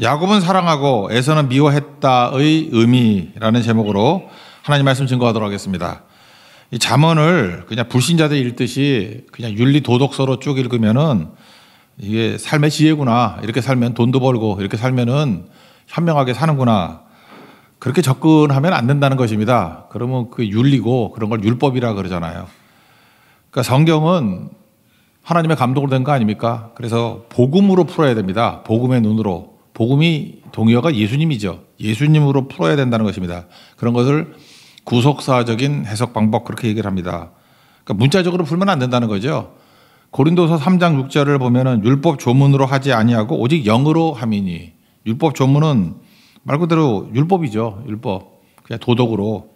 야곱은 사랑하고 에서는 미워했다의 의미라는 제목으로 하나님 말씀 증거하도록 하겠습니다. 이 잠언을 그냥 불신자들 읽듯이 그냥 윤리 도덕서로 쭉 읽으면은 이게 삶의 지혜구나. 이렇게 살면 돈도 벌고 이렇게 살면은 현명하게 사는구나. 그렇게 접근하면 안 된다는 것입니다. 그러면 그 윤리고 그런 걸 율법이라 그러잖아요. 그러니까 성경은 하나님의 감독으로 된 거 아닙니까? 그래서 복음으로 풀어야 됩니다. 복음의 눈으로. 복음이 동의어가 예수님이죠. 예수님으로 풀어야 된다는 것입니다. 그런 것을 구속사적인 해석 방법 그렇게 얘기를 합니다. 그러니까 문자적으로 풀면 안 된다는 거죠. 고린도서 3장 6절을 보면은 율법 조문으로 하지 아니하고 오직 영으로 함이니 율법 조문은 말 그대로 율법이죠. 율법. 그냥 도덕으로.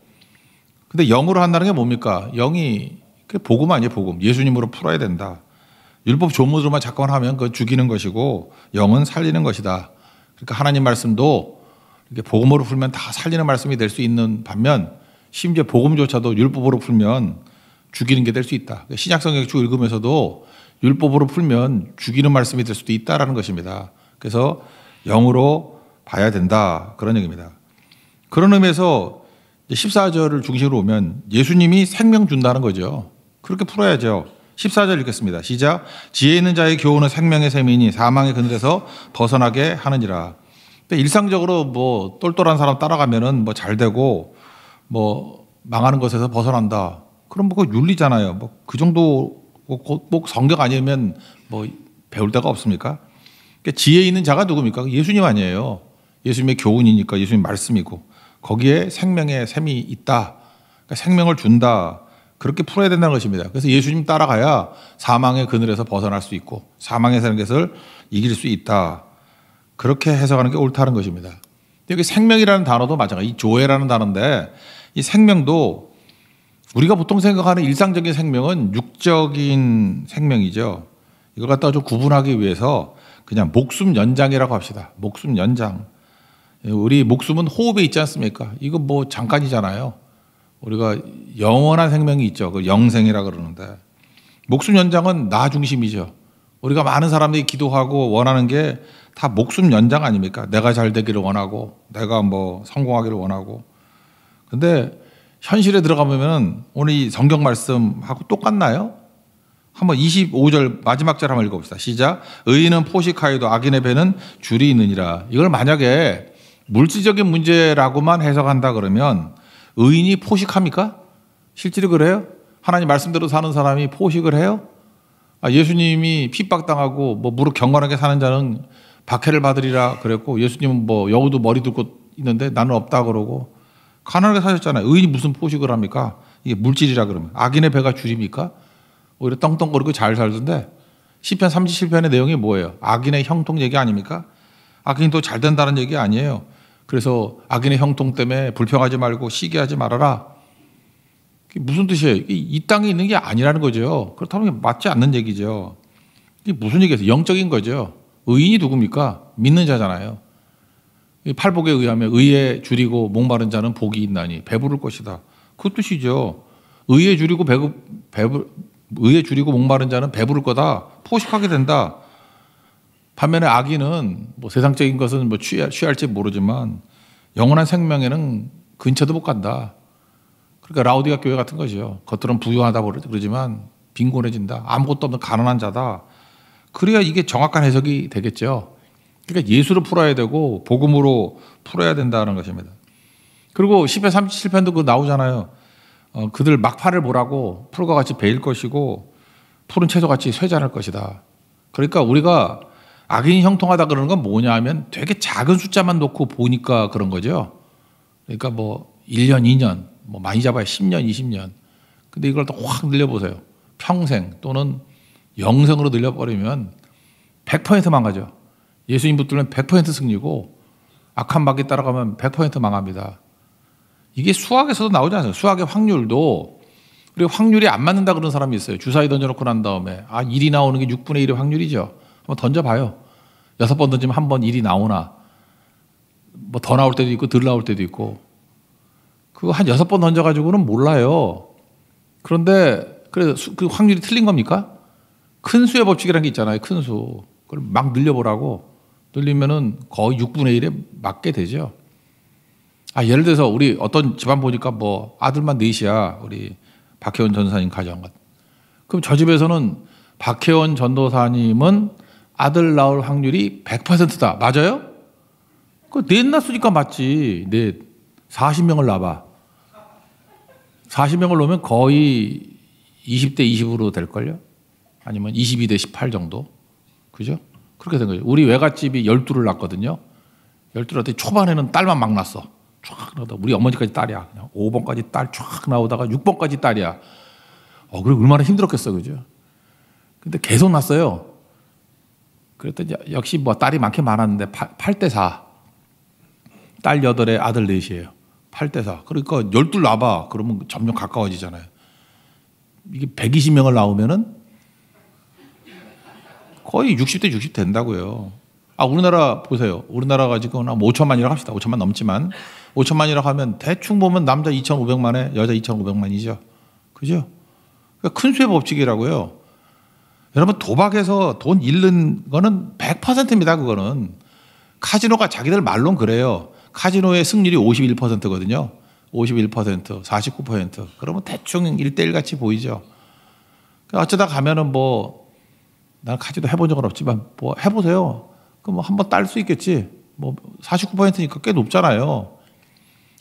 근데 영으로 한다는 게 뭡니까? 영이 그 복음 아니에요, 복음. 예수님으로 풀어야 된다. 율법 조문으로만 작꾸만 하면 그 죽이는 것이고 영은 살리는 것이다. 그러니까 하나님 말씀도 이렇게 복음으로 풀면 다 살리는 말씀이 될 수 있는 반면 심지어 복음조차도 율법으로 풀면 죽이는 게 될 수 있다. 그러니까 신약성경 쭉 읽으면서도 율법으로 풀면 죽이는 말씀이 될 수도 있다라는 것입니다. 그래서 영으로 봐야 된다 그런 얘기입니다. 그런 의미에서 14절을 중심으로 보면 예수님이 생명 준다는 거죠. 그렇게 풀어야죠. 14절 읽겠습니다. 시작. 지혜 있는 자의 교훈은 생명의 셈이니 사망의 그늘에서 벗어나게 하느니라. 근데 일상적으로 뭐 똘똘한 사람 따라가면은 뭐잘 되고 뭐 망하는 것에서 벗어난다. 그럼 뭐 윤리잖아요. 뭐 그 정도 꼭 뭐 뭐 성경 아니면 뭐 배울 데가 없습니까? 그러니까 지혜 있는 자가 누굽니까? 예수님 아니에요. 예수님의 교훈이니까 예수님 말씀이고 거기에 생명의 셈이 있다. 그러니까 생명을 준다. 그렇게 풀어야 된다는 것입니다. 그래서 예수님 따라가야 사망의 그늘에서 벗어날 수 있고 사망의 사는 것을 이길 수 있다. 그렇게 해석하는 게 옳다는 것입니다. 여기 생명이라는 단어도 마찬가지. 이 조회라는 단어인데 이 생명도 우리가 보통 생각하는 일상적인 생명은 육적인 생명이죠. 이걸 갖다가 좀 구분하기 위해서 그냥 목숨 연장이라고 합시다. 목숨 연장. 우리 목숨은 호흡에 있지 않습니까? 이거 뭐 잠깐이잖아요. 우리가 영원한 생명이 있죠. 그 영생이라 그러는데 목숨 연장은 나 중심이죠. 우리가 많은 사람들이 기도하고 원하는 게 다 목숨 연장 아닙니까? 내가 잘 되기를 원하고 내가 뭐 성공하기를 원하고. 근데 현실에 들어가 보면 오늘 이 성경 말씀하고 똑같나요? 한번 25절 마지막 절 한번 읽어봅시다. 시작. 의인은 포식하여도 악인의 배는 줄이 있느니라. 이걸 만약에 물질적인 문제라고만 해석한다 그러면 의인이 포식합니까? 실제로 그래요? 하나님 말씀대로 사는 사람이 포식을 해요? 아, 예수님이 핍박당하고 뭐 무릎 경건하게 사는 자는 박해를 받으리라 그랬고 예수님은 뭐 여우도 머리 들고 있는데 나는 없다 그러고 가난하게 사셨잖아요. 의인이 무슨 포식을 합니까? 이게 물질이라 그러면 악인의 배가 줄입니까? 오히려 뭐 떵떵거리고 잘 살던데 시편 37편의 내용이 뭐예요? 악인의 형통 얘기 아닙니까? 악인이 또잘 된다는 얘기 아니에요. 그래서 악인의 형통 때문에 불평하지 말고 시기하지 말아라. 무슨 뜻이에요? 이, 땅에 있는 게 아니라는 거죠. 그렇다면 맞지 않는 얘기죠. 이게 무슨 얘기겠요 영적인 거죠. 의인이 누굽니까? 믿는 자잖아요. 팔복에 의하면 의에 줄이고 목마른 자는 복이 있나니 배부를 것이다. 그 뜻이죠. 의에 줄이고 배급 배부 의에 줄이고 목마른 자는 배부를 거다. 포식하게 된다. 반면에 악인은 뭐 세상적인 것은 뭐 취할, 취할지 모르지만 영원한 생명에는 근처도 못 간다. 그러니까 라우디가 교회 같은 거죠. 겉으로는 부유하다 그러지만 빈곤해진다. 아무것도 없는 가난한 자다. 그래야 이게 정확한 해석이 되겠죠. 그러니까 예수를 풀어야 되고 복음으로 풀어야 된다는 것입니다. 그리고 10편 37편도 그 나오잖아요. 어, 그들 막파를 보라고 풀과 같이 베일 것이고 푸른 채소같이 쇠잔할 것이다. 그러니까 우리가 악인이 형통하다 그러는 건 뭐냐 하면 되게 작은 숫자만 놓고 보니까 그런 거죠. 그러니까 뭐 1년, 2년, 뭐 많이 잡아야 10년, 20년. 근데 이걸 또 확 늘려보세요. 평생 또는 영생으로 늘려버리면 100% 망하죠. 예수님 붙들면 100% 승리고 악한 바퀴 따라가면 100% 망합니다. 이게 수학에서도 나오지 않아요. 수학의 확률도 그리고 확률이 안 맞는다 그런 사람이 있어요. 주사위 던져놓고 난 다음에 아 1이 나오는 게 6분의 1의 확률이죠. 한번 던져봐요. 여섯 번 던지면 한 번 일이 나오나 뭐 더 나올 때도 있고 덜 나올 때도 있고 그거 한 여섯 번 던져가지고는 몰라요. 그런데 그래서 그 확률이 틀린 겁니까? 큰 수의 법칙이라는 게 있잖아요. 큰 수. 그걸 막 늘려보라고 늘리면은 거의 6분의 1에 맞게 되죠. 아, 예를 들어서 우리 어떤 집안 보니까 뭐 아들만 넷이야. 우리 박혜원 전사님 가정 같은. 그럼 저 집에서는 박혜원 전도사님은 아들 낳을 확률이 100%다. 맞아요? 그넷 낳았으니까 맞지. 넷. 40명을 낳아봐. 40명을 놓으면 거의 20대 20으로 될걸요? 아니면 22대 18 정도? 그죠? 그렇게 된 거죠. 우리 외갓집이 12를 낳거든요. 12를 낳 초반에는 딸만 막 낳았어. 촥 나오다 우리 어머니까지 딸이야. 그냥 5번까지 딸 촥 나오다가 6번까지 딸이야. 어, 그리고 얼마나 힘들었겠어, 그죠? 근데 계속 났어요. 그랬더니 역시 뭐 딸이 많긴 많았는데 8, 대 4. 딸 여덟에 아들 넷이에요. 8대 4. 그러니까 12 나봐. 그러면 점점 가까워지잖아요. 이게 120명을 나오면은 거의 60대 60 된다고요. 아, 우리나라 보세요. 우리나라가 지금 한 5천만이라고 합시다. 5천만 넘지만 5천만이라고 하면 대충 보면 남자 2,500만에 여자 2,500만이죠. 그죠? 그러니까 큰 수의 법칙이라고요. 여러분 도박에서 돈 잃는 거는 100%입니다. 그거는 카지노가 자기들 말론 그래요. 카지노의 승률이 51%거든요. 51%, 49%. 그러면 대충 1대1 같이 보이죠. 그러니까 어쩌다 가면은 뭐, 난 카지도 해본 적은 없지만, 뭐, 해보세요. 그럼 뭐 한번 딸 수 있겠지. 뭐, 49%니까 꽤 높잖아요.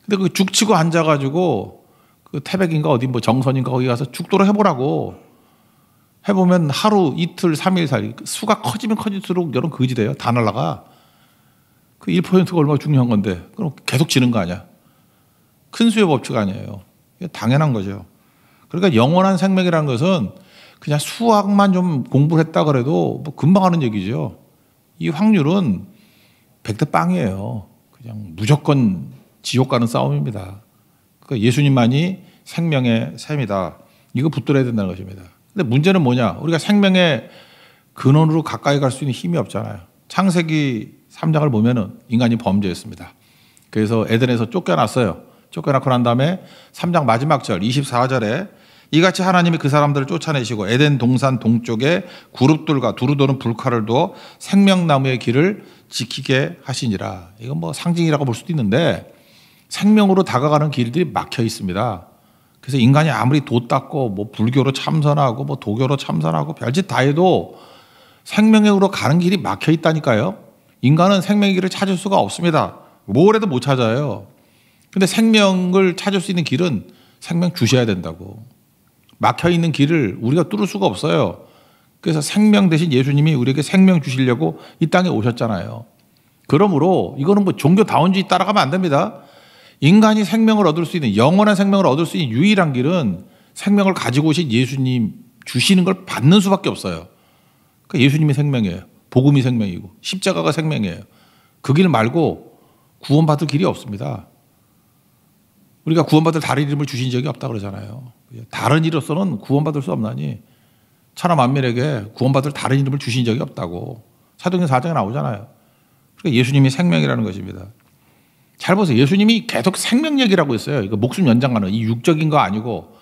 근데 그 죽치고 앉아가지고, 그 태백인가 어디 뭐 정선인가 거기 가서 죽도록 해보라고. 해보면 하루, 이틀, 삼일 살 수가 커지면 커질수록 여러분 거지 돼요. 다 날라가. 그 1%가 얼마나 중요한 건데 그럼 계속 지는 거 아니야. 큰 수의 법칙 아니에요. 당연한 거죠. 그러니까 영원한 생명이라는 것은 그냥 수학만 좀 공부를 했다 그래도 뭐 금방 하는 얘기죠. 이 확률은 100대 빵이에요. 그냥 무조건 지옥 가는 싸움입니다. 그러니까 예수님만이 생명의 셈이다. 이거 붙들어야 된다는 것입니다. 근데 문제는 뭐냐? 우리가 생명의 근원으로 가까이 갈 수 있는 힘이 없잖아요. 창세기 3장을 보면은 인간이 범죄했습니다. 그래서 에덴에서 쫓겨났어요. 쫓겨났고 난 다음에 3장 마지막 절 24절에 이같이 하나님이 그 사람들을 쫓아내시고 에덴 동산 동쪽에 구룹돌과 두루도는 불칼을 두어 생명나무의 길을 지키게 하시니라. 이건 뭐 상징이라고 볼 수도 있는데 생명으로 다가가는 길들이 막혀 있습니다. 그래서 인간이 아무리 도 닦고 뭐 불교로 참선하고 뭐 도교로 참선하고 별짓 다 해도 생명으로 가는 길이 막혀 있다니까요. 인간은 생명의 길을 찾을 수가 없습니다. 뭘 해도 못 찾아요. 근데 생명을 찾을 수 있는 길은 생명 주셔야 된다고. 막혀 있는 길을 우리가 뚫을 수가 없어요. 그래서 생명 대신 예수님이 우리에게 생명 주시려고 이 땅에 오셨잖아요. 그러므로 이거는 뭐 종교다운주의 따라가면 안 됩니다. 인간이 생명을 얻을 수 있는 영원한 생명을 얻을 수 있는 유일한 길은 생명을 가지고 오신 예수님 주시는 걸 받는 수밖에 없어요. 그러니까 예수님이 생명이에요. 복음이 생명이고 십자가가 생명이에요. 그 길 말고 구원받을 길이 없습니다. 우리가 구원받을 다른 이름을 주신 적이 없다 그러잖아요. 다른 이로서는 구원받을 수 없나니 천하 만민에게 구원받을 다른 이름을 주신 적이 없다고 사도행 사장에 나오잖아요. 그러니까 예수님이 생명이라는 것입니다. 잘 보세요. 예수님이 계속 생명 얘기라고 했어요. 이거 목숨 연장하는 이 육적인 거 아니고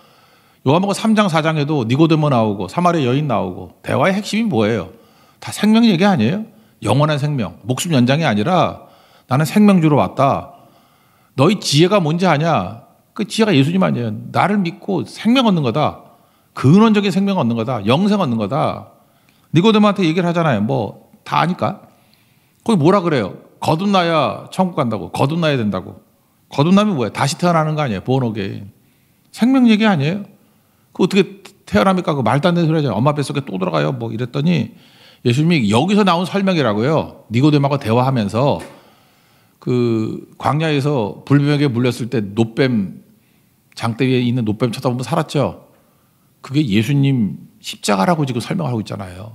요한복음 3장 4장에도 니고데모 나오고 사마리 여인 나오고 대화의 핵심이 뭐예요? 다 생명 얘기 아니에요? 영원한 생명, 목숨 연장이 아니라 나는 생명 주로 왔다. 너희 지혜가 뭔지 아냐? 그 지혜가 예수님 아니에요. 나를 믿고 생명 얻는 거다. 근원적인 생명 얻는 거다. 영생 얻는 거다. 니고데모한테 얘기를 하잖아요. 뭐 다 아니까. 거기 뭐라 그래요? 거듭나야 천국 간다고. 거듭나야 된다고. 거듭나면 뭐야? 다시 태어나는 거 아니에요? 번호게. 생명 얘기 아니에요? 그 어떻게 태어납니까? 그 말도 안 되는 소리 하잖아요. 엄마 뱃속에 또 들어가요. 뭐 이랬더니 예수님이 여기서 나온 설명이라고요. 니고데마가 대화하면서 그 광야에서 불뱀에게 물렸을 때 노뱀 장대 위에 있는 노뱀 쳐다보면 살았죠. 그게 예수님 십자가라고 지금 설명하고 있잖아요.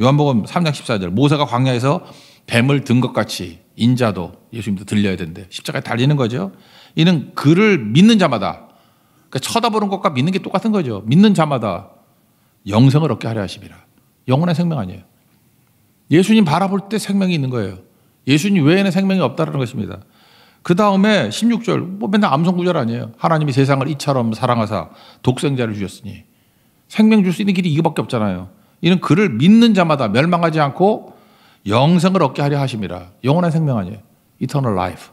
요한복음 3장 14절 모세가 광야에서 뱀을 든 것 같이 인자도 예수님도 들려야 되는데 십자가에 달리는 거죠. 이는 그를 믿는 자마다 그러니까 쳐다보는 것과 믿는 게 똑같은 거죠. 믿는 자마다 영생을 얻게 하려 하십니다. 영원한 생명 아니에요. 예수님 바라볼 때 생명이 있는 거예요. 예수님 외에는 생명이 없다라는 것입니다. 그 다음에 16절, 뭐 맨날 암송구절 아니에요. 하나님이 세상을 이처럼 사랑하사 독생자를 주셨으니 생명 줄 수 있는 길이 이거밖에 없잖아요. 이는 그를 믿는 자마다 멸망하지 않고 영생을 얻게 하려 하심이라. 영원한 생명 아니에요. eternal life.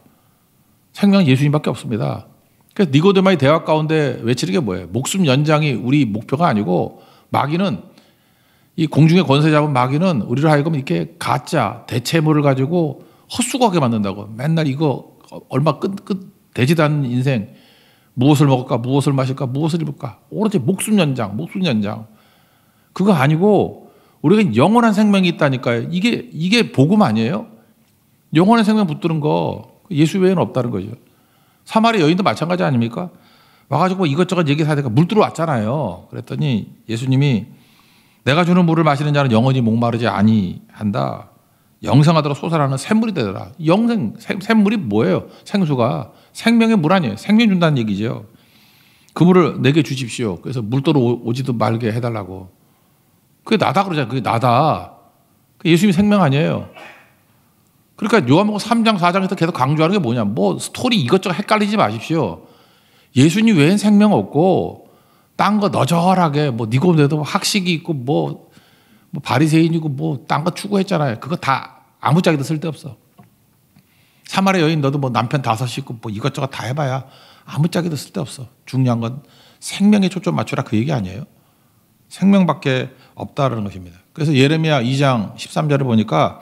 생명 예수님밖에 없습니다. 그래서 그러니까 니고데마의 대화 가운데 외치는 게 뭐예요? 목숨 연장이 우리 목표가 아니고 마귀는 이 공중의 권세 잡은 마귀는 우리를 하여금 이렇게 가짜 대체물을 가지고 헛수고하게 만든다고 맨날 이거 얼마 끝, 끝 되지도 않은 인생 무엇을 먹을까 무엇을 마실까 무엇을 입을까 오로지 목숨 연장 목숨 연장 그거 아니고 우리가 영원한 생명이 있다니까요. 이게 이게 복음 아니에요? 영원한 생명 붙드는 거 예수 외에는 없다는 거죠. 사마리 여인도 마찬가지 아닙니까? 와가지고 이것저것 얘기하다가 물 들어왔잖아요. 그랬더니 예수님이 내가 주는 물을 마시는 자는 영원히 목마르지 아니한다. 영생하도록 솟아나는 샘물이 되더라. 영생 샘물이 뭐예요? 생수가 생명의 물 아니에요. 생명 준다는 얘기죠. 그 물을 내게 주십시오. 그래서 물 들어오지도 말게 해달라고. 그게 나다 그러잖아요. 그게 나다. 예수님이 생명 아니에요. 그러니까 요한복음 3장 4장에서 계속 강조하는 게 뭐냐. 뭐 스토리 이것저것 헷갈리지 마십시오. 예수님 외엔 생명 없고 딴 거 너절하게 뭐 니고데도 학식이 있고 뭐, 뭐 바리새인이고 뭐딴거 추구했잖아요. 그거 다 아무짝에도 쓸데없어. 사마리 여인 너도 뭐 남편 다섯 있고 뭐 이것저것 다 해봐야 아무짝에도 쓸데없어. 중요한 건 생명에 초점 맞추라 그 얘기 아니에요? 생명밖에 없다라는 것입니다. 그래서 예레미야 2장 13절을 보니까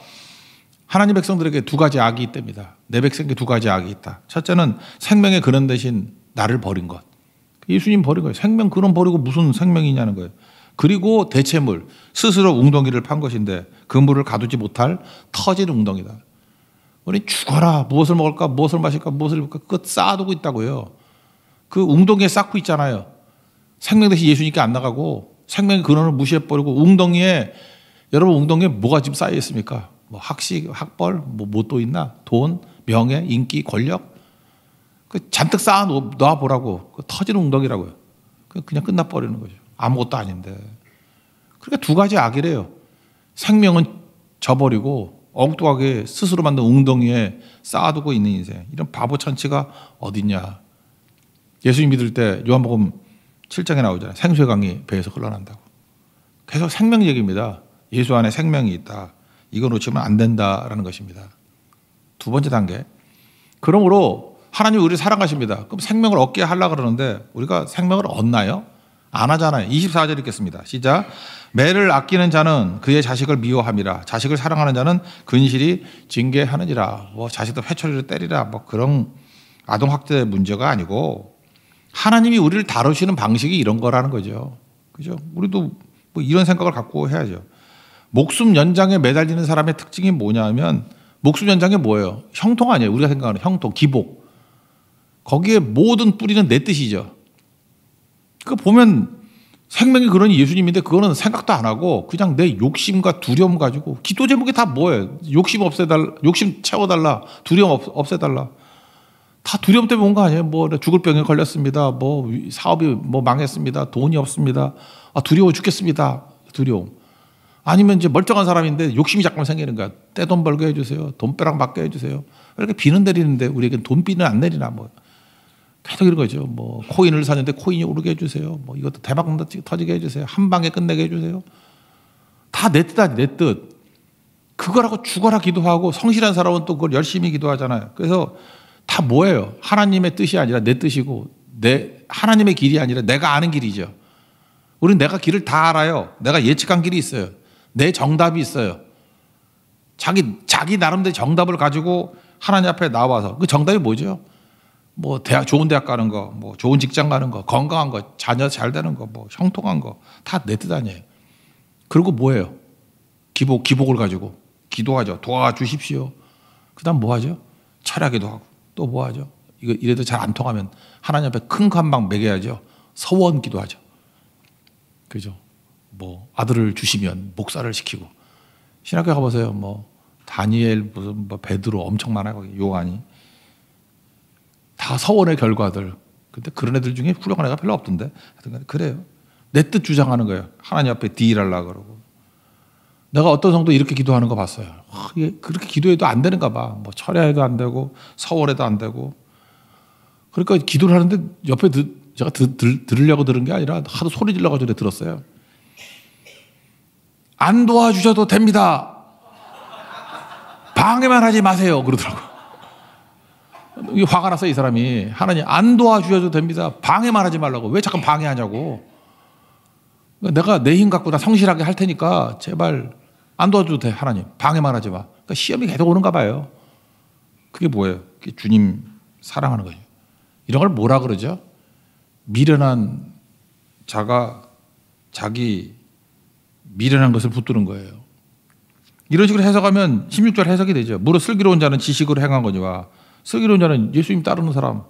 하나님 백성들에게 두 가지 악이 있답니다. 내 백성에게 두 가지 악이 있다. 첫째는 생명의 근원 대신 나를 버린 것. 예수님 버린 거예요. 생명 근원 버리고 무슨 생명이냐는 거예요. 그리고 대체물, 스스로 웅덩이를 판 것인데 그 물을 가두지 못할 터질 웅덩이다. 우리 죽어라. 무엇을 먹을까? 무엇을 마실까? 무엇을 입을까? 그것 쌓아두고 있다고요. 그 웅덩이에 쌓고 있잖아요. 생명 대신 예수님께 안 나가고 생명의 근원을 무시해버리고 웅덩이에 여러분 웅덩이에 뭐가 지금 쌓여 있습니까? 뭐 학식, 학벌, 뭐또 뭐 있나? 돈, 명예, 인기, 권력 그 잔뜩 쌓아 놓아 보라고 그 터지는 웅덩이라고요. 그 그냥 끝나버리는 거죠. 아무것도 아닌데. 그러니까 두 가지 악이래요. 생명은 저버리고 엉뚱하게 스스로 만든 웅덩이에 쌓아두고 있는 인생. 이런 바보 천치가 어딨냐. 예수님 믿을 때 요한복음 7장에 나오잖아요. 생수의 강이 배에서 흘러난다고. 계속 생명 얘기입니다. 예수 안에 생명이 있다. 이거 놓치면 안 된다라는 것입니다. 두 번째 단계. 그러므로 하나님 우리 사랑하십니다. 그럼 생명을 얻게 하려 그러는데 우리가 생명을 얻나요? 안 하잖아요. 24절 읽겠습니다. 시작. 매를 아끼는 자는 그의 자식을 미워함이라. 자식을 사랑하는 자는 근실이 징계하느니라. 뭐 자식도 회초리를 때리라. 뭐 그런 아동학대 문제가 아니고 하나님이 우리를 다루시는 방식이 이런 거라는 거죠. 그죠? 우리도 뭐 이런 생각을 갖고 해야죠. 목숨 연장에 매달리는 사람의 특징이 뭐냐면 목숨 연장이 뭐예요? 형통 아니에요. 우리가 생각하는 형통, 기복. 거기에 모든 뿌리는 내 뜻이죠. 그 보면 생명이 그런 예수님인데 그거는 생각도 안 하고 그냥 내 욕심과 두려움 가지고 기도 제목이 다 뭐예요? 욕심 없애달라, 욕심 채워달라, 두려움 없애달라. 다 두려움 때문에 온거 아니에요? 뭐 죽을 병에 걸렸습니다. 뭐 사업이 뭐 망했습니다. 돈이 없습니다. 아 두려워 죽겠습니다. 두려움. 아니면 이제 멀쩡한 사람인데 욕심이 자꾸 생기는 거야. 떼돈 벌게 해주세요. 돈벼락 맞게 해주세요. 이렇게 비는 내리는데 우리에겐 돈비는 안 내리나 뭐. 계속 이런 거죠. 뭐 코인을 사는데 코인이 오르게 해주세요. 뭐 이것도 대박 터지게 해주세요. 한 방에 끝내게 해주세요. 다 내 뜻 아니 내 뜻. 그거라고 죽어라 기도하고 성실한 사람은 또 그걸 열심히 기도하잖아요. 그래서 다 뭐예요? 하나님의 뜻이 아니라 내 뜻이고 내 하나님의 길이 아니라 내가 아는 길이죠. 우리는 내가 길을 다 알아요. 내가 예측한 길이 있어요. 내 정답이 있어요. 자기 자기 나름대로 정답을 가지고 하나님 앞에 나와서 그 정답이 뭐죠? 뭐 대학 좋은 대학 가는 거, 뭐 좋은 직장 가는 거, 건강한 거, 자녀 잘 되는 거, 뭐 형통한 거 다 내 뜻 아니에요. 그리고 뭐예요? 기복 기복을 가지고 기도하죠. 도와주십시오. 그다음 뭐 하죠? 철학기도 하고 또뭐 하죠? 이거 이래도 잘 안 통하면 하나님 앞에 큰 관방 매겨야죠. 서원 기도하죠. 그죠? 뭐 아들을 주시면 목사를 시키고 신학교 가보세요. 뭐 다니엘 무슨 뭐 베드로 엄청 많아요. 요한이 다 서원의 결과들. 근데 그런 애들 중에 훌륭한 애가 별로 없던데. 하여튼 그래요. 내 뜻 주장하는 거예요. 하나님 앞에 디하려 그러고 내가 어떤 성도 이렇게 기도하는 거 봤어요. 와, 그렇게 기도해도 안 되는가 봐. 뭐 철야해도 안 되고 서월에도 안 되고. 그러니까 기도를 하는데 옆에 드, 제가 드, 들, 들으려고 들은 게 아니라 하도 소리 질러가지고 들었어요. 안 도와주셔도 됩니다. 방해만 하지 마세요. 그러더라고. 이게 화가 났어요, 이 사람이. 하나님, 안 도와주셔도 됩니다. 방해만 하지 말라고. 왜 자꾸 방해하냐고. 내가 내 힘 갖고 다 성실하게 할 테니까 제발 안 도와줘도 돼 하나님 방해만 하지 마. 그러니까 시험이 계속 오는가 봐요. 그게 뭐예요? 그게 주님 사랑하는 거예요. 이런 걸 뭐라 그러죠? 미련한 자가 자기 미련한 것을 붙드는 거예요. 이런 식으로 해석하면 16절 해석이 되죠. 무릇 슬기로운 자는 지식으로 행한 거니와 슬기로운 자는 예수님 따르는 사람,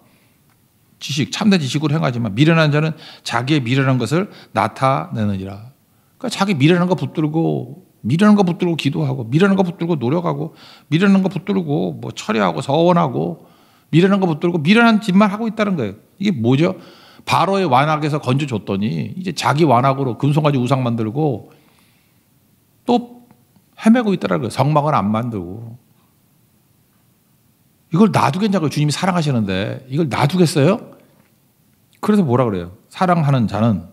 지식, 참된 지식으로 행하지만 미련한 자는 자기의 미련한 것을 나타내느니라. 그러니까 자기 미련한 거 붙들고 미련한 거 붙들고 기도하고 미련한 거 붙들고 노력하고 미련한 거 붙들고 뭐 처리하고 서원하고 미련한 거 붙들고 미련한 짓만 하고 있다는 거예요. 이게 뭐죠? 바로의 완악에서 건져줬더니 이제 자기 완악으로 금송아지 우상 만들고 또 헤매고 있더라고요. 성막은 안 만들고 이걸 놔두겠냐고 주님이 사랑하시는데 이걸 놔두겠어요? 그래서 뭐라 그래요? 사랑하는 자는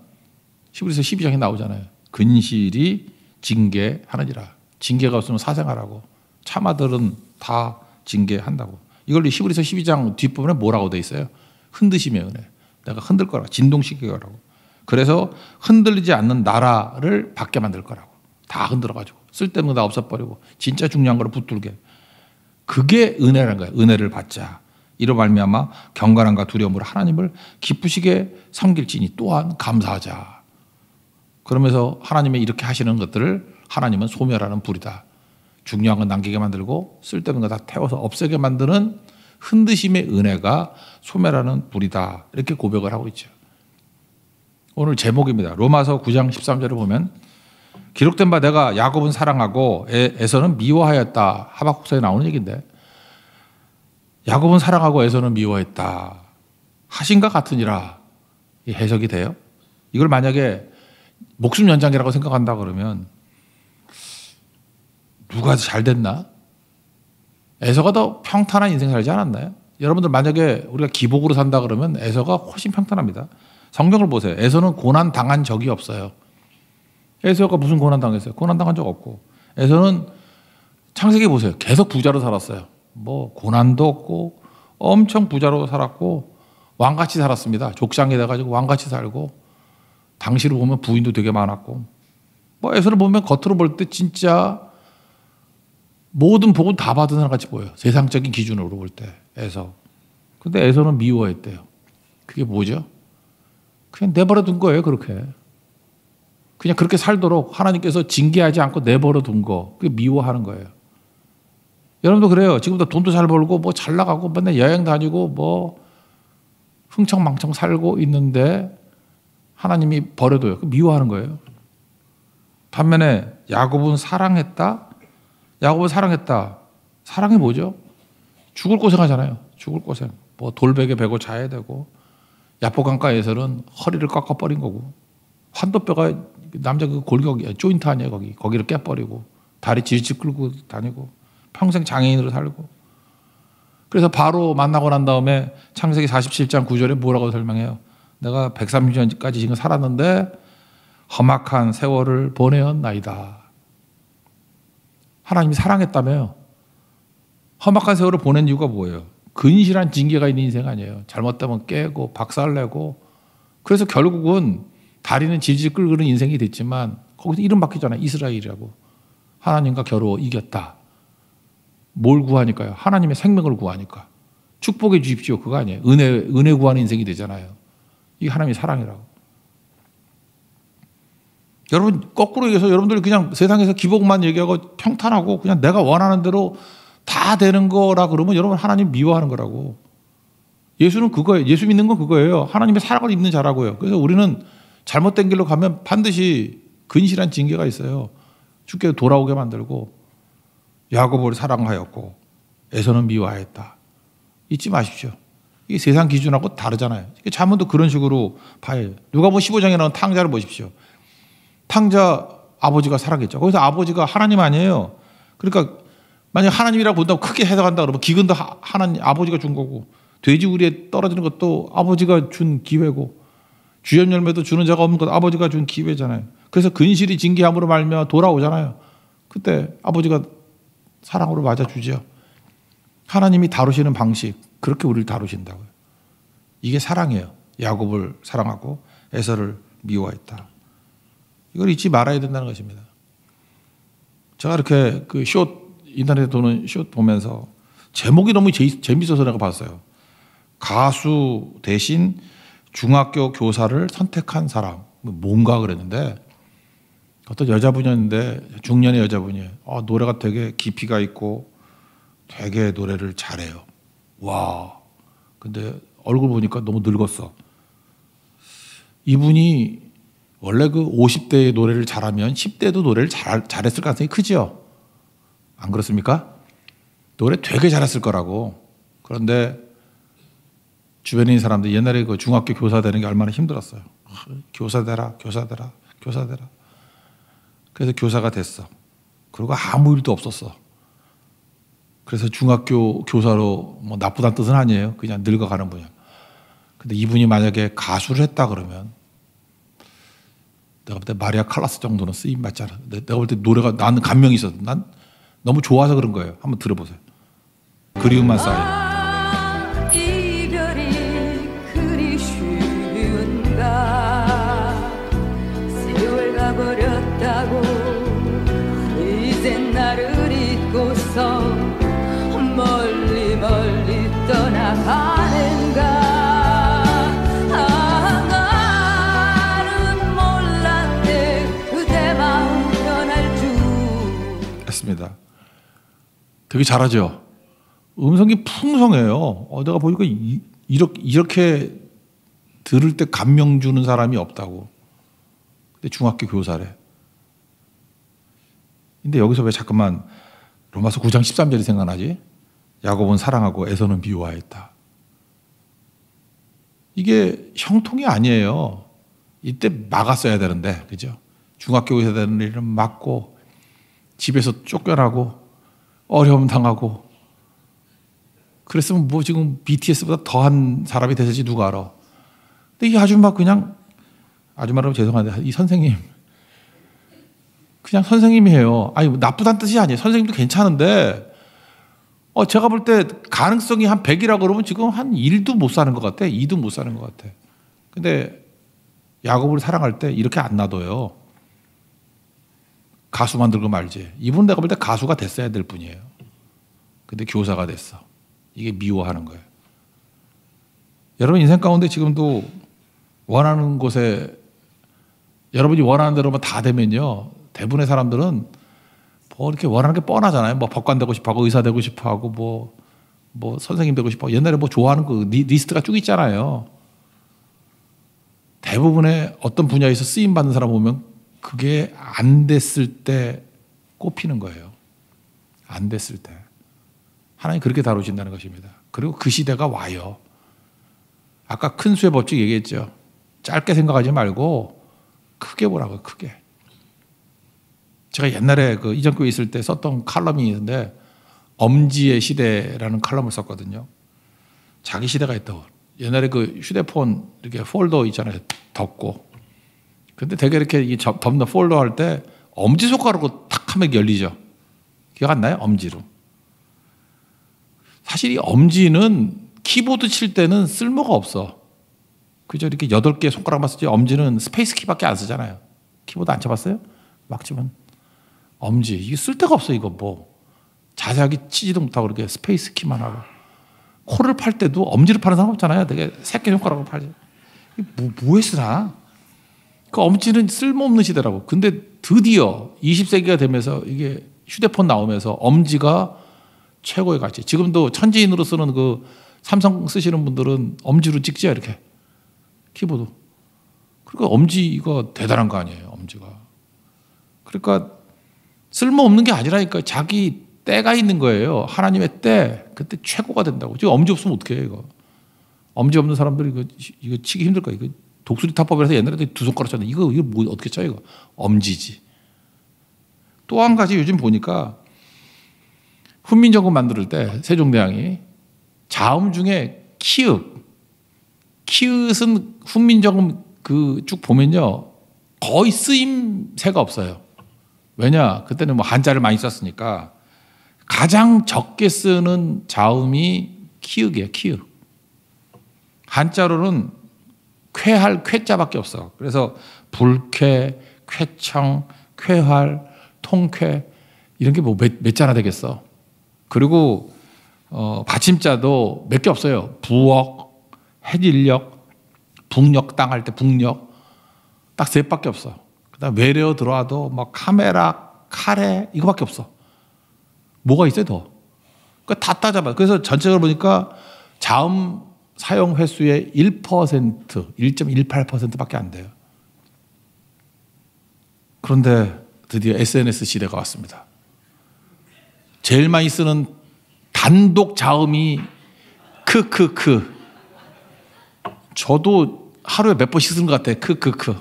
시부리서 12장에 나오잖아요. 근실이 징계하느니라. 징계가 없으면 사생하라고. 차마들은 다 징계한다고. 이걸 시부리서 12장 뒷부분에 뭐라고 돼 있어요? 흔드심의 은혜. 내가 흔들 거라. 진동시킬 거라고. 그래서 흔들리지 않는 나라를 받게 만들 거라고. 다 흔들어 가지고 쓸데없는 거 다 없어버리고 진짜 중요한 거 붙들게. 그게 은혜라는 거예요. 은혜를 받자. 이로 말미암아 경건함과 두려움으로 하나님을 기쁘시게 섬길지니 또한 감사하자. 그러면서 하나님의 이렇게 하시는 것들을 하나님은 소멸하는 불이다. 중요한 건 남기게 만들고 쓸데없는 거 다 태워서 없애게 만드는 흔드심의 은혜가 소멸하는 불이다. 이렇게 고백을 하고 있죠. 오늘 제목입니다. 로마서 9장 13절을 보면 기록된 바 내가 야곱은 사랑하고 에서는 미워하였다. 하박국사에 나오는 얘기인데. 야곱은 사랑하고 에서는 미워했다. 하신과 같으니라. 해석이 돼요? 이걸 만약에 목숨 연장이라고 생각한다 그러면 누가 잘 됐나? 에서가 더 평탄한 인생 살지 않았나요? 여러분들 만약에 우리가 기복으로 산다 그러면 에서가 훨씬 평탄합니다. 성경을 보세요. 에서는 고난 당한 적이 없어요. 에서가 무슨 고난 당했어요? 고난 당한 적 없고. 에서는 창세기 보세요. 계속 부자로 살았어요. 뭐 고난도 없고 엄청 부자로 살았고 왕같이 살았습니다. 족장에 돼가지고 왕같이 살고 당시로 보면 부인도 되게 많았고 뭐 에서를 보면 겉으로 볼 때 진짜 모든 복은 다 받은 사람 같이 보여요. 세상적인 기준으로 볼때 에서. 근데 에서는 미워했대요. 그게 뭐죠? 그냥 내버려 둔 거예요. 그렇게. 그냥 그렇게 살도록 하나님께서 징계하지 않고 내버려 둔 거, 그 미워하는 거예요. 여러분도 그래요. 지금도 돈도 잘 벌고 뭐 잘 나가고 맨날 여행 다니고 뭐 흥청망청 살고 있는데 하나님이 버려둬요. 미워하는 거예요. 반면에 야곱은 사랑했다. 야곱은 사랑했다. 사랑이 뭐죠? 죽을 고생하잖아요. 죽을 고생. 뭐 돌베개 베고 자야 되고 야포강가에서는 허리를 깎아버린 거고 환도뼈가 남자 그 골격 조인트 아니야 거기 거기를 깨버리고 다리 질질 끌고 다니고 평생 장애인으로 살고 그래서 바로 만나고 난 다음에 창세기 47장 9절에 뭐라고 설명해요? 내가 130년까지 지금 살았는데 험악한 세월을 보내었나이다. 하나님이 사랑했다며요. 험악한 세월을 보낸 이유가 뭐예요? 근실한 징계가 있는 인생 아니에요. 잘못되면 깨고 박살내고 그래서 결국은 다리는 질질 끌그는 인생이 됐지만 거기서 이름 바뀌잖아. 이스라엘이라고. 하나님과 겨루어 이겼다. 뭘 구하니까요? 하나님의 생명을 구하니까. 축복해 주십시오. 그거 아니에요. 은혜, 은혜 구하는 인생이 되잖아요. 이게 하나님의 사랑이라고. 여러분, 거꾸로 얘기해서 여러분들 그냥 세상에서 기복만 얘기하고 평탄하고 그냥 내가 원하는 대로 다 되는 거라 그러면 여러분 하나님 미워하는 거라고. 예수는 그거예요. 예수 믿는 건 그거예요. 하나님의 사랑을 입는 자라고요. 그래서 우리는 잘못된 길로 가면 반드시 근실한 징계가 있어요. 주께 돌아오게 만들고 야곱을 사랑하였고 에서는 미워하였다. 잊지 마십시오. 이게 세상 기준하고 다르잖아요. 자문도 그런 식으로 봐요. 누가 뭐 15장에 나온 탕자를 보십시오. 탕자 아버지가 살아겠죠. 거기서 아버지가 하나님 아니에요. 그러니까 만약 하나님이라고 본다면 크게 해석한다 그러면 기근도 하나님 아버지가 준 거고 돼지 우리에 떨어지는 것도 아버지가 준 기회고 주연 열매도 주는 자가 없는 것 아버지가 준 기회잖아요. 그래서 근실이 징계함으로 말며 돌아오잖아요. 그때 아버지가 사랑으로 맞아주죠. 하나님이 다루시는 방식 그렇게 우리를 다루신다고요. 이게 사랑이에요. 야곱을 사랑하고 에서를 미워했다. 이걸 잊지 말아야 된다는 것입니다. 제가 이렇게 그 쇼 인터넷에 도는 쇼 보면서 제목이 너무 재, 재밌어서 내가 봤어요. 가수 대신 중학교 교사를 선택한 사람 뭔가 그랬는데 어떤 여자분이었는데 중년의 여자분이 아, 노래가 되게 깊이가 있고 되게 노래를 잘해요. 와. 근데 얼굴 보니까 너무 늙었어. 이분이 원래 그 50대의 노래를 잘하면 10대도 노래를 잘, 잘했을 가능성이 크죠안 그렇습니까? 노래 되게 잘했을 거라고. 그런데 주변에 있는 사람들 옛날에 그 중학교 교사 되는 게 얼마나 힘들었어요. 아, 교사 되라, 교사 되라, 교사 되라. 그래서 교사가 됐어. 그리고 아무 일도 없었어. 그래서 중학교 교사로 뭐 나쁘다는 뜻은 아니에요. 그냥 늙어가는 분이야. 근데 이분이 만약에 가수를 했다 그러면 내가 볼 때 마리아 칼라스 정도는 쓰임 맞잖아. 내가 볼 때 노래가 나는 감명이 있어서 난 너무 좋아서 그런 거예요. 한번 들어보세요. 그리움만 쌓여. 되게 잘하죠. 음성이 풍성해요. 어, 내가 보니까 이, 이렇게, 이렇게 들을 때 감명 주는 사람이 없다고. 근데 중학교 교사래. 근데 여기서 왜 자꾸만 로마서 9장 13절이 생각나지? 야곱은 사랑하고 에서는 미워했다. 이게 형통이 아니에요. 이때 막았어야 되는데, 그죠? 중학교 교사되는 일은 막고, 집에서 쫓겨나고, 어려움 당하고 그랬으면 뭐 지금 BTS보다 더한 사람이 되을지 누가 알아. 근데 이 아줌마 그냥 아줌마라면 죄송한데 이 선생님 그냥 선생님이에요. 아니 뭐 나쁘다는 뜻이 아니에요. 선생님도 괜찮은데 어 제가 볼 때 가능성이 한 100이라고 그러면 지금 한 1도 못 사는 것 같아. 2도 못 사는 것 같아. 근데 야곱을 사랑할 때 이렇게 안 놔둬요. 가수 만들고 말지. 이분 내가 볼 때 가수가 됐어야 될 뿐이에요. 근데 교사가 됐어. 이게 미워하는 거예요. 여러분 인생 가운데 지금도 원하는 곳에 여러분이 원하는 대로만 다 되면요. 대부분의 사람들은 뭐 이렇게 원하는 게 뻔하잖아요. 뭐 법관 되고 싶어 하고 의사 되고 싶어 하고 뭐, 뭐 선생님 되고 싶어 하고 옛날에 뭐 좋아하는 그 리스트가 쭉 있잖아요. 대부분의 어떤 분야에서 쓰임 받는 사람 보면 그게 안 됐을 때 꼽히는 거예요. 안 됐을 때. 하나님 그렇게 다루신다는 것입니다. 그리고 그 시대가 와요. 아까 큰 수의 법칙 얘기했죠. 짧게 생각하지 말고 크게 보라고 크게. 제가 옛날에 그 이전교회 있을 때 썼던 칼럼이 있는데 엄지의 시대라는 칼럼을 썼거든요. 자기 시대가 있다고. 옛날에 그 휴대폰 이렇게 폴더 있잖아요. 덮고 근데 되게 이렇게 이덤는 폴더 할 때 엄지손가락으로 탁 하면 열리죠. 기억 안 나요? 엄지로. 사실 이 엄지는 키보드 칠 때는 쓸모가 없어. 그죠? 이렇게 여덟 개 손가락만 쓰지 엄지는 스페이스 키밖에 안 쓰잖아요. 키보드 안 쳐봤어요? 막 치면 엄지 이게 쓸 데가 없어 이거 뭐 자세하게 치지도 못하고 그렇게 스페이스 키만 하고 코를 팔 때도 엄지를 파는 사람 없잖아요. 되게 새끼 손가락으로 팔지. 뭐, 뭐 했으나? 그 엄지는 쓸모없는 시대라고. 근데 드디어 20세기가 되면서 이게 휴대폰 나오면서 엄지가 최고의 가치. 지금도 천지인으로 쓰는 그 삼성 쓰시는 분들은 엄지로 찍지 이렇게 키보드. 그러니까 엄지가 대단한 거 아니에요, 엄지가. 그러니까 쓸모없는 게 아니라니까 자기 때가 있는 거예요. 하나님의 때 그때 최고가 된다고. 지금 엄지 없으면 어떡게해 이거? 엄지 없는 사람들이 이거, 이거 치기 힘들 거야. 이거 독수리 타법이라서 옛날에도 두 손가락 쳤는데 이거 이거 뭐 어떻게 쳐 이거 엄지지. 또 한 가지 요즘 보니까 훈민정음 만들 때 세종대왕이 자음 중에 키읔 키읔은 훈민정음 그 쭉 보면요 거의 쓰임새가 없어요. 왜냐 그때는 뭐 한자를 많이 썼으니까 가장 적게 쓰는 자음이 키읔이에요 키읔. 한자로는 쾌할 쾌자밖에 없어. 그래서 불쾌, 쾌청, 쾌활, 통쾌 이런 게 뭐 몇 자나 되겠어. 그리고 어, 받침자도 몇 개 없어요. 부억, 해질력, 북력 땅할 때 북력 딱세 밖에 없어. 그다음 외래어 들어와도 막 카메라, 카레 이거밖에 없어. 뭐가 있어요 더? 그러니까 따져봐. 그래서 전체적으로 보니까 자음 사용 횟수의 1%, 1.18%밖에 안 돼요. 그런데 드디어 SNS 시대가 왔습니다. 제일 많이 쓰는 단독 자음이 크크크. 저도 하루에 몇 번씩 쓰는 것 같아요. 크크크.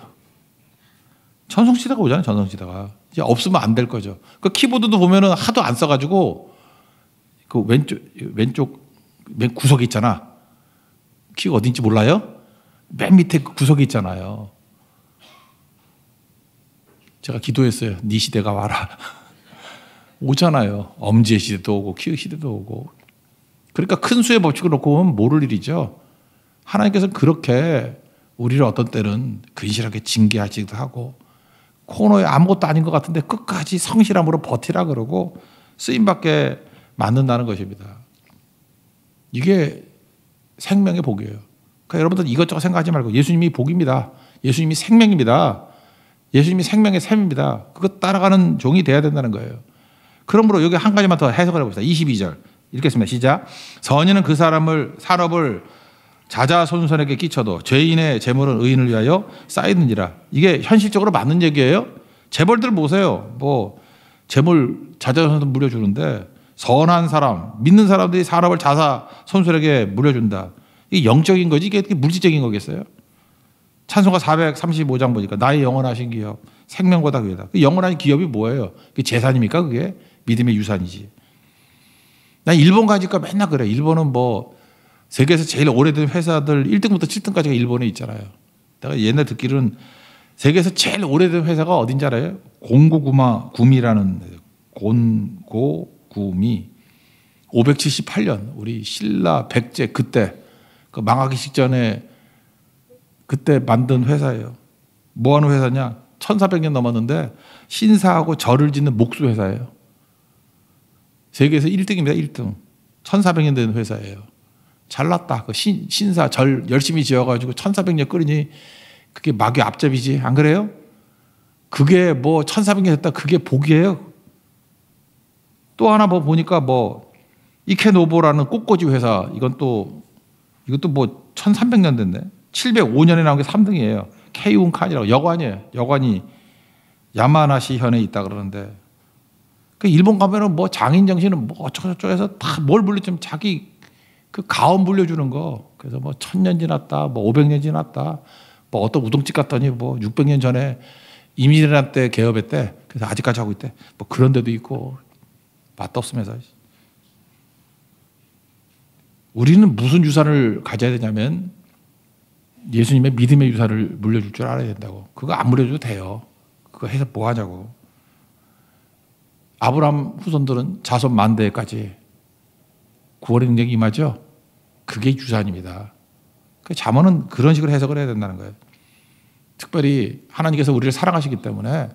전성시대가 오잖아요. 전성시대가. 이제 없으면 안 될 거죠. 그 키보드도 보면은 하도 안 써가지고 그 왼쪽, 왼쪽, 맨 구석에 있잖아. 키가 어딘지 몰라요? 맨 밑에 그 구석에 있잖아요. 제가 기도했어요. 네 시대가 와라. 오잖아요. 엄지의 시대도 오고 키의 시대도 오고. 그러니까 큰 수의 법칙을 놓고 보면 모를 일이죠. 하나님께서 그렇게 우리를 어떤 때는 근실하게 징계하시도 하고 코너에 아무것도 아닌 것 같은데 끝까지 성실함으로 버티라 그러고 쓰임받게 만든다는 것입니다. 이게 생명의 복이에요. 그러니까 여러분들 이것저것 생각하지 말고 예수님이 복입니다. 예수님이 생명입니다. 예수님이 생명의 샘입니다. 그거 따라가는 종이 돼야 된다는 거예요. 그러므로 여기 한 가지만 더 해석을 해봅시다. 22절. 읽겠습니다. 시작. 선인은 그 사람을 산업을 자자손손에게 끼쳐도 죄인의 재물은 의인을 위하여 쌓이느니라. 이게 현실적으로 맞는 얘기예요. 재벌들 보세요. 뭐 재물 자자손손 물려주는데 선한 사람, 믿는 사람들이 사람을 자사 손수에게 물려준다. 이게 영적인 거지 이게 물질적인 거겠어요? 찬송가 435장 보니까 나의 영원하신 기업, 생명보다 그게다. 그 영원한 기업이 뭐예요? 그 재산입니까 그게? 믿음의 유산이지. 난 일본 가니까 맨날 그래. 일본은 뭐 세계에서 제일 오래된 회사들 1등부터 7등까지가 일본에 있잖아요. 내가 옛날 듣기로는 세계에서 제일 오래된 회사가 어딘지 알아요? 공고구마 구미라는 곤고 음이 578년 우리 신라 백제 그때 그 망하기 직전에 그때 만든 회사예요. 뭐 하는 회사냐? 1400년 넘었는데 신사하고 절을 짓는 목수 회사예요. 세계에서 1등입니다. 1등. 1400년 된 회사예요. 잘났다. 그 신, 신사 절 열심히 지어가지고 1400년 끓이니 그게 마귀 앞잡이지. 안 그래요? 그게 뭐 1400년 됐다. 그게 복이에요. 또 하나 뭐 보니까 뭐 이케노보라는 꽃꽂이 회사 이건 또 이것도 뭐1 3 0 0년 됐네. 705년에 나온 게 3등이에요. 케이운 칸이라고 여관이에요. 여관이 야마나시 현에 있다 그러는데 그 일본 가면은 뭐 장인 정신은 뭐 어쩌고저쩌고 해서 다 뭘불리치면 자기 그 가온 불려주는거 그래서 뭐 천년 지났다 뭐 500년 지났다 뭐 어떤 우동집 갔더니 뭐 600년 전에 이민이란 때 개업했대 그래서 아직까지 하고 있대 뭐 그런 데도 있고 맛도 없습니다. 우리는 무슨 유산을 가져야 되냐면 예수님의 믿음의 유산을 물려줄 줄 알아야 된다고. 그거 안 물려줘도 돼요. 그거 해서 뭐 하냐고. 아브람 후손들은 자손 만대까지 구원의 능력이 임하죠. 그게 유산입니다. 그 자문은 그런 식으로 해석을 해야 된다는 거예요. 특별히 하나님께서 우리를 사랑하시기 때문에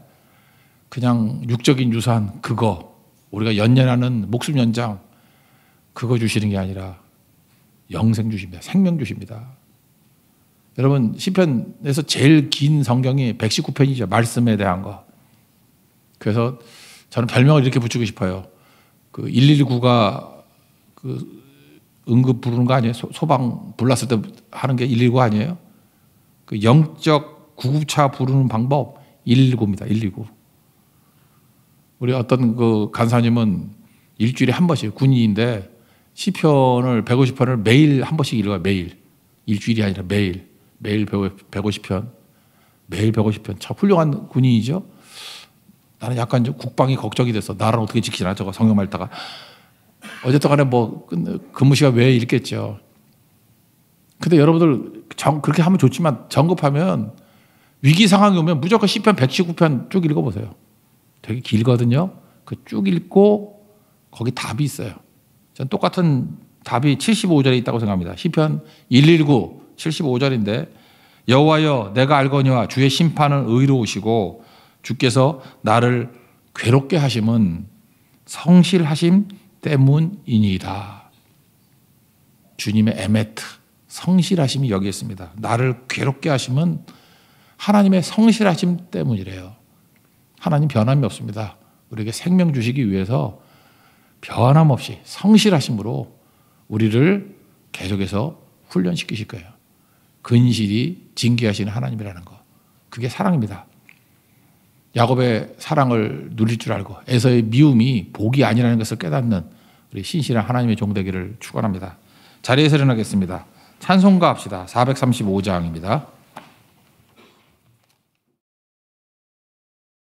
그냥 육적인 유산 그거 우리가 연연하는 목숨 연장 그거 주시는 게 아니라 영생 주십니다. 생명 주십니다. 여러분 시편에서 제일 긴 성경이 119편이죠. 말씀에 대한 거. 그래서 저는 별명을 이렇게 붙이고 싶어요. 그 119가 그 응급 부르는 거 아니에요? 소, 방 불났을 때 하는 게 119 아니에요? 그 영적 구급차 부르는 방법 119입니다. 119. 우리 어떤 그 간사님은 일주일에 한 번씩 군인인데 시편을 150편을 매일 한 번씩 읽어요. 매일. 일주일이 아니라 매일. 매일 150편. 매일 150편. 참 훌륭한 군인이죠. 나는 약간 국방이 걱정이 돼서 나라를 어떻게 지키나 저거 성경 읽다가. 어쨌든 간에 뭐 근무 시간 왜 읽겠죠. 근데 여러분들 정, 그렇게 하면 좋지만 정급하면 위기 상황이 오면 무조건 10편, 119편 쭉 읽어보세요. 되게 길거든요. 그 쭉 읽고 거기 답이 있어요. 전 똑같은 답이 75절에 있다고 생각합니다. 시편 119 75절인데 여호와여 내가 알거니와 주의 심판은 의로우시고 주께서 나를 괴롭게 하심은 성실하심 때문이니이다. 주님의 에메트 성실하심이 여기 있습니다. 나를 괴롭게 하심은 하나님의 성실하심 때문이래요. 하나님 변함이 없습니다. 우리에게 생명 주시기 위해서 변함없이 성실하심으로 우리를 계속해서 훈련시키실 거예요. 근실이 징계하시는 하나님이라는 거. 그게 사랑입니다. 야곱의 사랑을 누릴 줄 알고 에서의 미움이 복이 아니라는 것을 깨닫는 우리 신실한 하나님의 종 되기를 축원합니다. 자리에서 일어나겠습니다. 찬송가 합시다. 435장입니다.